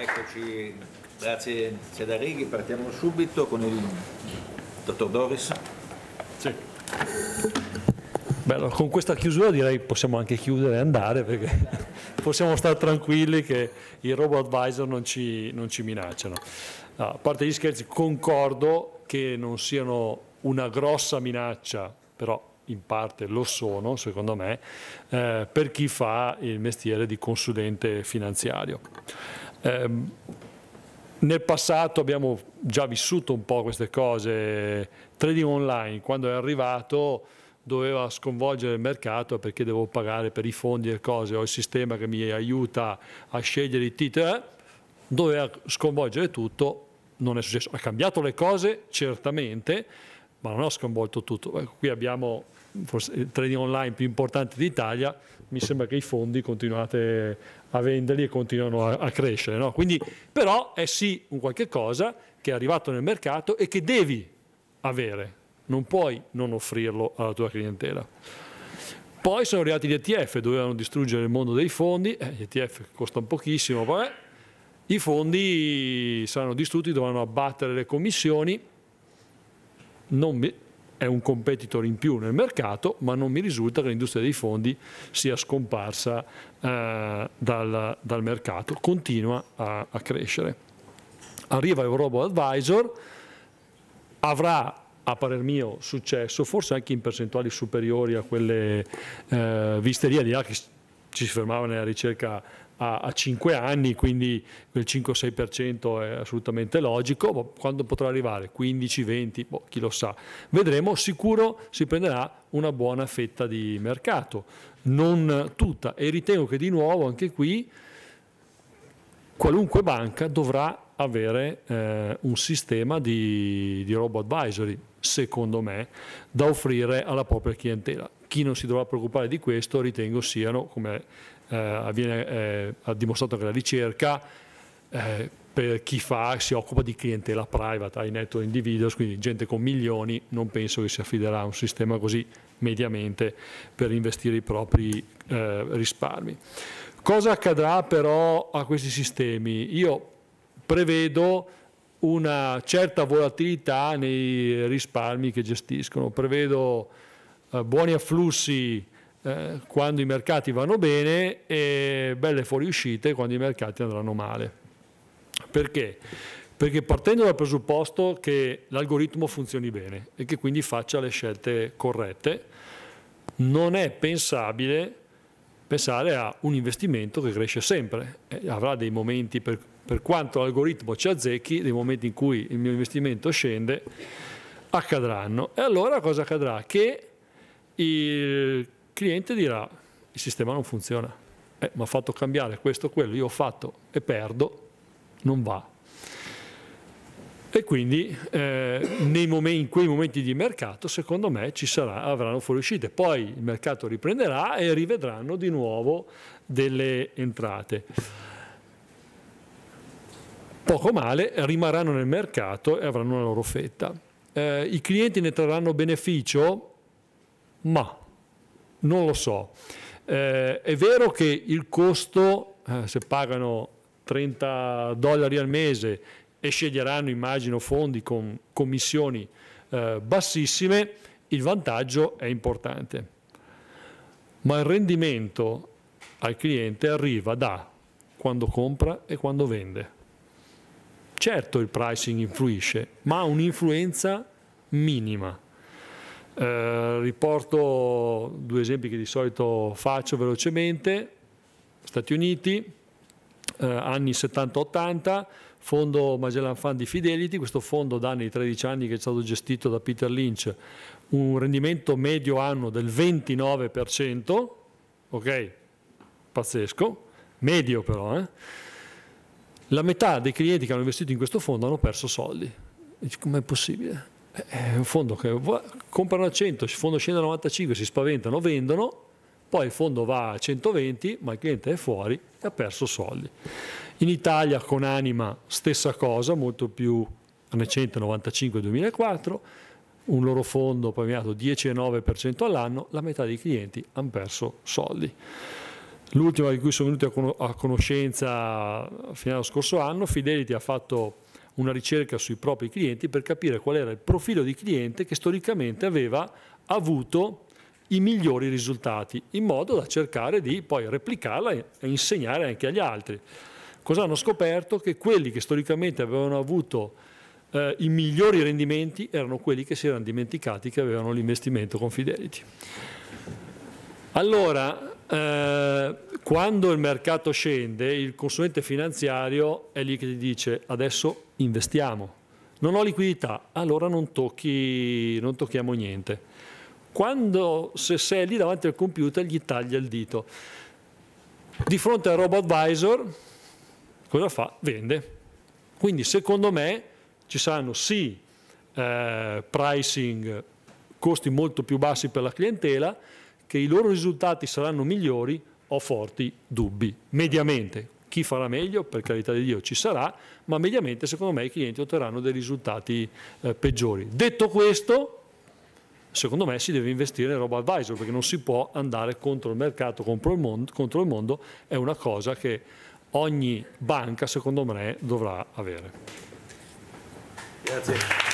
Eccoci, grazie Cedareghi, partiamo subito con il dottor Doris. Sì. Beh, con questa chiusura direi possiamo anche chiudere e andare perché possiamo stare tranquilli che i robo advisor non ci, non ci minacciano. No, a parte gli scherzi, concordo che non siano una grossa minaccia, però in parte lo sono, secondo me, eh, per chi fa il mestiere di consulente finanziario. Ehm, nel passato abbiamo già vissuto un po' queste cose, trading online quando è arrivato doveva sconvolgere il mercato perché devo pagare per i fondi e cose, ho il sistema che mi aiuta a scegliere i titoli, eh, doveva sconvolgere tutto, non è successo, ha cambiato le cose certamente, ma non ha sconvolto tutto, ecco, qui abbiamo forse il trading online più importante d'Italia, mi sembra che i fondi continuate a venderli e continuano a, a crescere. No? Quindi, però è sì un qualche cosa che è arrivato nel mercato e che devi avere, non puoi non offrirlo alla tua clientela. Poi sono arrivati gli ETF, dovevano distruggere il mondo dei fondi, eh, gli ETF costano pochissimo, vabbè. i fondi saranno distrutti, dovranno abbattere le commissioni, non mi è un competitor in più nel mercato, ma non mi risulta che l'industria dei fondi sia scomparsa eh, dal, dal, mercato, continua a, a crescere. Arriva il Robo Advisor, avrà a parer mio successo, forse anche in percentuali superiori a quelle eh, viste di là che ci si fermava nella ricerca a, a 5 anni, quindi quel 5-6% è assolutamente logico, ma boh, quando potrà arrivare? 15-20? Boh, chi lo sa. Vedremo, sicuro si prenderà una buona fetta di mercato, non tutta. E ritengo che di nuovo anche qui qualunque banca dovrà avere eh, un sistema di, di robo advisory, secondo me, da offrire alla propria clientela chi non si dovrà preoccupare di questo ritengo siano, come eh, avviene, eh, ha dimostrato anche la ricerca, eh, per chi fa, si occupa di clientela private, ai netto individuos, quindi gente con milioni, non penso che si affiderà a un sistema così mediamente per investire i propri eh, risparmi. Cosa accadrà però a questi sistemi? Io prevedo una certa volatilità nei risparmi che gestiscono, prevedo eh, buoni afflussi eh, quando i mercati vanno bene e belle fuoriuscite quando i mercati andranno male. Perché? Perché partendo dal presupposto che l'algoritmo funzioni bene e che quindi faccia le scelte corrette, non è pensabile pensare a un investimento che cresce sempre, avrà dei momenti per, per quanto l'algoritmo ci azzecchi, dei momenti in cui il mio investimento scende, accadranno. E allora cosa accadrà? Che il cliente dirà il sistema non funziona, eh, mi ha fatto cambiare questo, quello, io ho fatto e perdo, non va. E quindi eh, momenti, in quei momenti di mercato secondo me ci sarà, avranno fuoriuscite, poi il mercato riprenderà e rivedranno di nuovo delle entrate. Poco male, rimarranno nel mercato e avranno la loro fetta. Eh, I clienti ne trarranno beneficio ma non lo so. Eh, è vero che il costo, eh, se pagano 30 dollari al mese e sceglieranno, immagino, fondi con commissioni eh, bassissime, il vantaggio è importante. Ma il rendimento al cliente arriva da quando compra e quando vende. Certo il pricing influisce, ma ha un'influenza minima. Eh, riporto due esempi che di solito faccio velocemente, Stati Uniti, eh, anni 70-80, fondo Magellan Fund di Fidelity, questo fondo da anni 13 anni che è stato gestito da Peter Lynch, un rendimento medio anno del 29%, ok? Pazzesco, medio però, eh? La metà dei clienti che hanno investito in questo fondo hanno perso soldi. Dici, com'è possibile? Eh, un fondo che comprano a 100, il fondo scende a 95, si spaventano, vendono, poi il fondo va a 120, ma il cliente è fuori e ha perso soldi. In Italia con Anima stessa cosa, molto più recente, 95 2004 un loro fondo premiato 10,9% all'anno, la metà dei clienti hanno perso soldi. L'ultima di cui sono venuti a conoscenza fino allo scorso anno, Fidelity ha fatto una ricerca sui propri clienti per capire qual era il profilo di cliente che storicamente aveva avuto i migliori risultati, in modo da cercare di poi replicarla e insegnare anche agli altri. Cosa hanno scoperto? Che quelli che storicamente avevano avuto eh, i migliori rendimenti erano quelli che si erano dimenticati che avevano l'investimento con Fidelity. Allora, eh, quando il mercato scende, il consulente finanziario è lì che ti dice adesso investiamo. Non ho liquidità, allora non, tocchi, non tocchiamo niente. Quando se sei lì davanti al computer gli taglia il dito. Di fronte al robot advisor cosa fa? Vende. Quindi secondo me ci saranno sì eh, pricing, costi molto più bassi per la clientela, che i loro risultati saranno migliori, ho forti dubbi, mediamente. Chi farà meglio, per carità di Dio, ci sarà, ma mediamente secondo me i clienti otterranno dei risultati eh, peggiori. Detto questo, secondo me si deve investire in roba advisor perché non si può andare contro il mercato, contro il mondo, contro il mondo è una cosa che ogni banca secondo me dovrà avere. Grazie.